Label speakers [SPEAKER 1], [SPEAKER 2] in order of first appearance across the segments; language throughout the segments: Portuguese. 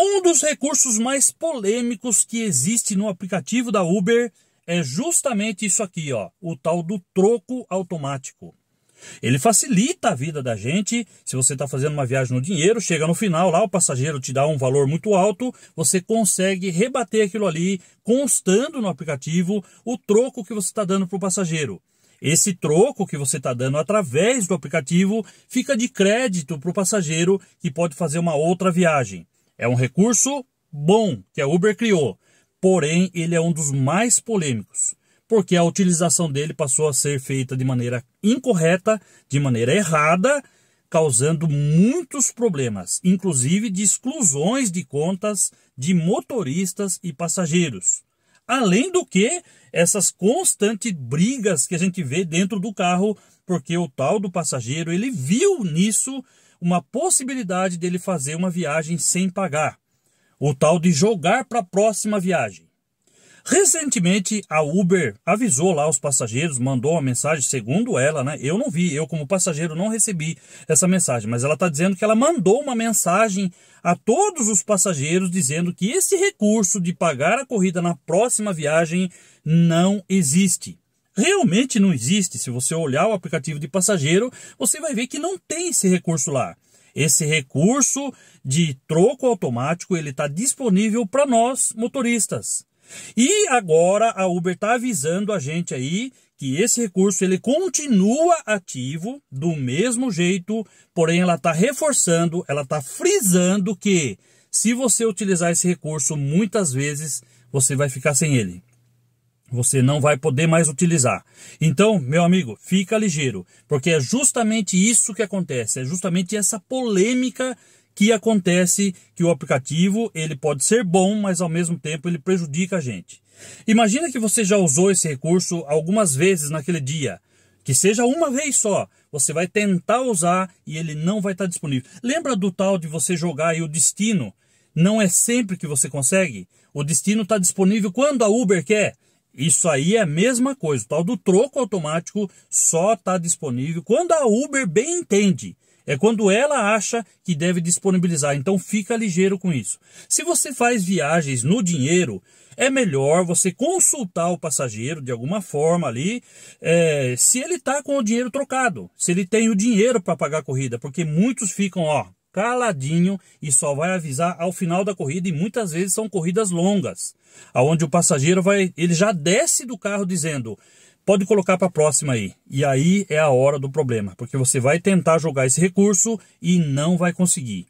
[SPEAKER 1] Um dos recursos mais polêmicos que existe no aplicativo da Uber é justamente isso aqui, ó, o tal do troco automático. Ele facilita a vida da gente. Se você está fazendo uma viagem no dinheiro, chega no final lá, o passageiro te dá um valor muito alto, você consegue rebater aquilo ali, constando no aplicativo o troco que você está dando para o passageiro. Esse troco que você está dando através do aplicativo fica de crédito para o passageiro que pode fazer uma outra viagem. É um recurso bom que a Uber criou, porém ele é um dos mais polêmicos, porque a utilização dele passou a ser feita de maneira incorreta, de maneira errada, causando muitos problemas, inclusive de exclusões de contas de motoristas e passageiros. Além do que, essas constantes brigas que a gente vê dentro do carro, porque o tal do passageiro ele viu nisso uma possibilidade dele fazer uma viagem sem pagar, o tal de jogar para a próxima viagem. Recentemente, a Uber avisou lá os passageiros, mandou uma mensagem, segundo ela, né? Eu não vi, eu como passageiro não recebi essa mensagem, mas ela está dizendo que ela mandou uma mensagem a todos os passageiros dizendo que esse recurso de pagar a corrida na próxima viagem não existe realmente não existe. Se você olhar o aplicativo de passageiro, você vai ver que não tem esse recurso lá. Esse recurso de troco automático ele está disponível para nós motoristas. E agora a Uber está avisando a gente aí que esse recurso ele continua ativo do mesmo jeito, porém ela está reforçando, ela está frisando que se você utilizar esse recurso muitas vezes você vai ficar sem ele você não vai poder mais utilizar. Então, meu amigo, fica ligeiro, porque é justamente isso que acontece, é justamente essa polêmica que acontece que o aplicativo, ele pode ser bom, mas ao mesmo tempo ele prejudica a gente. Imagina que você já usou esse recurso algumas vezes naquele dia, que seja uma vez só, você vai tentar usar e ele não vai estar disponível. Lembra do tal de você jogar e o destino? Não é sempre que você consegue. O destino está disponível quando a Uber quer. Isso aí é a mesma coisa. O tal do troco automático só está disponível quando a Uber bem entende. É quando ela acha que deve disponibilizar. Então fica ligeiro com isso. Se você faz viagens no dinheiro, é melhor você consultar o passageiro de alguma forma ali, é, se ele está com o dinheiro trocado, se ele tem o dinheiro para pagar a corrida, porque muitos ficam, ó, caladinho e só vai avisar ao final da corrida e muitas vezes são corridas longas, aonde o passageiro vai, ele já desce do carro dizendo: "Pode colocar para a próxima aí". E aí é a hora do problema, porque você vai tentar jogar esse recurso e não vai conseguir.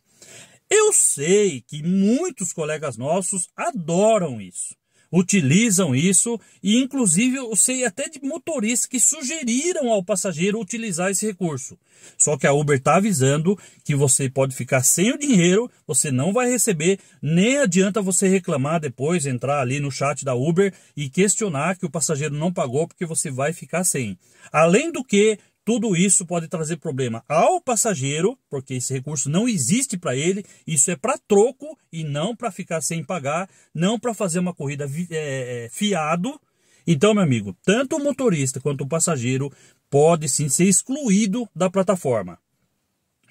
[SPEAKER 1] Eu sei que muitos colegas nossos adoram isso utilizam isso e inclusive eu sei até de motoristas que sugeriram ao passageiro utilizar esse recurso. Só que a Uber está avisando que você pode ficar sem o dinheiro, você não vai receber, nem adianta você reclamar depois, entrar ali no chat da Uber e questionar que o passageiro não pagou porque você vai ficar sem. Além do que, tudo isso pode trazer problema ao passageiro, porque esse recurso não existe para ele, isso é para troco e não para ficar sem pagar, não para fazer uma corrida é, é, fiado. Então, meu amigo, tanto o motorista quanto o passageiro pode sim ser excluído da plataforma.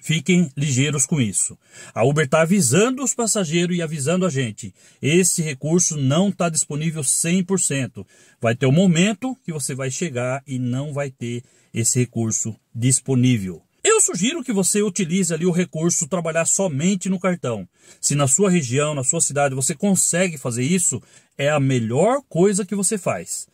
[SPEAKER 1] Fiquem ligeiros com isso. A Uber está avisando os passageiros e avisando a gente. Esse recurso não está disponível 100%. Vai ter um momento que você vai chegar e não vai ter esse recurso disponível. Eu sugiro que você utilize ali o recurso trabalhar somente no cartão. Se na sua região, na sua cidade você consegue fazer isso, é a melhor coisa que você faz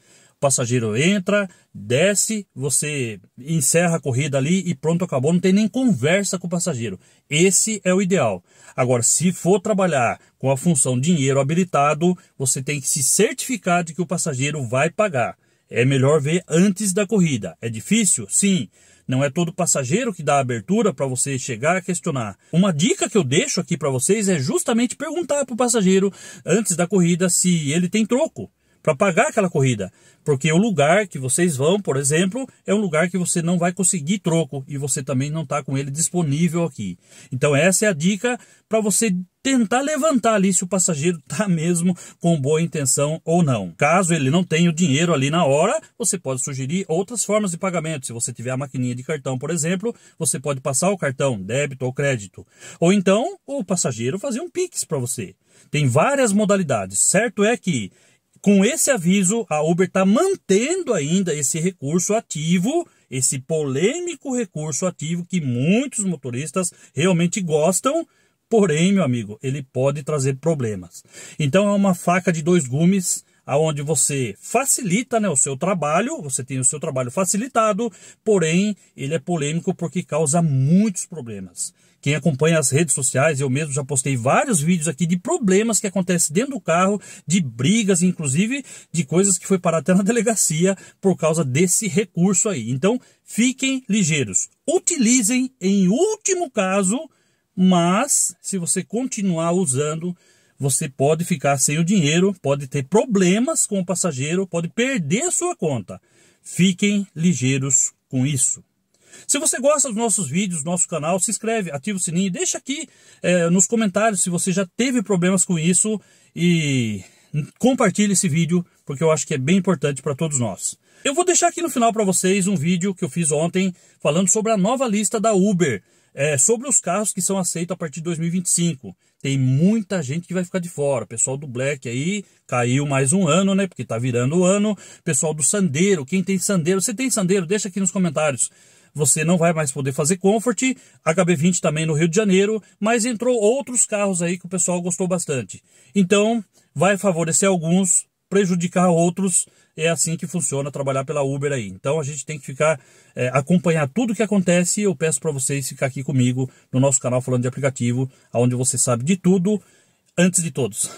[SPEAKER 1] passageiro entra, desce, você encerra a corrida ali e pronto, acabou. Não tem nem conversa com o passageiro. Esse é o ideal. Agora, se for trabalhar com a função dinheiro habilitado, você tem que se certificar de que o passageiro vai pagar. É melhor ver antes da corrida. É difícil? Sim. Não é todo passageiro que dá abertura para você chegar a questionar. Uma dica que eu deixo aqui para vocês é justamente perguntar para o passageiro antes da corrida se ele tem troco para pagar aquela corrida, porque o lugar que vocês vão, por exemplo, é um lugar que você não vai conseguir troco e você também não está com ele disponível aqui. Então essa é a dica para você tentar levantar ali se o passageiro está mesmo com boa intenção ou não. Caso ele não tenha o dinheiro ali na hora, você pode sugerir outras formas de pagamento. Se você tiver a maquininha de cartão, por exemplo, você pode passar o cartão, débito ou crédito. Ou então o passageiro fazer um Pix para você. Tem várias modalidades. Certo é que com esse aviso, a Uber está mantendo ainda esse recurso ativo, esse polêmico recurso ativo que muitos motoristas realmente gostam. Porém, meu amigo, ele pode trazer problemas. Então é uma faca de dois gumes aonde você facilita né, o seu trabalho, você tem o seu trabalho facilitado, porém ele é polêmico porque causa muitos problemas. Quem acompanha as redes sociais, eu mesmo já postei vários vídeos aqui de problemas que acontecem dentro do carro, de brigas, inclusive de coisas que foi parar até na delegacia por causa desse recurso aí. Então, fiquem ligeiros. Utilizem em último caso, mas se você continuar usando, você pode ficar sem o dinheiro, pode ter problemas com o passageiro, pode perder a sua conta. Fiquem ligeiros com isso. Se você gosta dos nossos vídeos, do nosso canal, se inscreve, ativa o sininho, deixa aqui é, nos comentários se você já teve problemas com isso e compartilhe esse vídeo, porque eu acho que é bem importante para todos nós. Eu vou deixar aqui no final para vocês um vídeo que eu fiz ontem falando sobre a nova lista da Uber é, sobre os carros que são aceitos a partir de 2025, tem muita gente que vai ficar de fora. Pessoal do Black aí caiu mais um ano, né? Porque tá virando o ano. Pessoal do Sandeiro, quem tem Sandeiro? Você tem Sandeiro? Deixa aqui nos comentários você não vai mais poder fazer Comfort, HB20 também no Rio de Janeiro, mas entrou outros carros aí que o pessoal gostou bastante. Então, vai favorecer alguns, prejudicar outros. É assim que funciona trabalhar pela Uber aí. Então a gente tem que ficar, é, acompanhar tudo o que acontece. Eu peço para vocês ficar aqui comigo no nosso canal Falando de Aplicativo, onde você sabe de tudo antes de todos.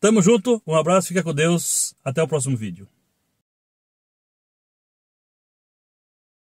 [SPEAKER 1] Tamo junto, um abraço, fica com Deus, até o próximo vídeo.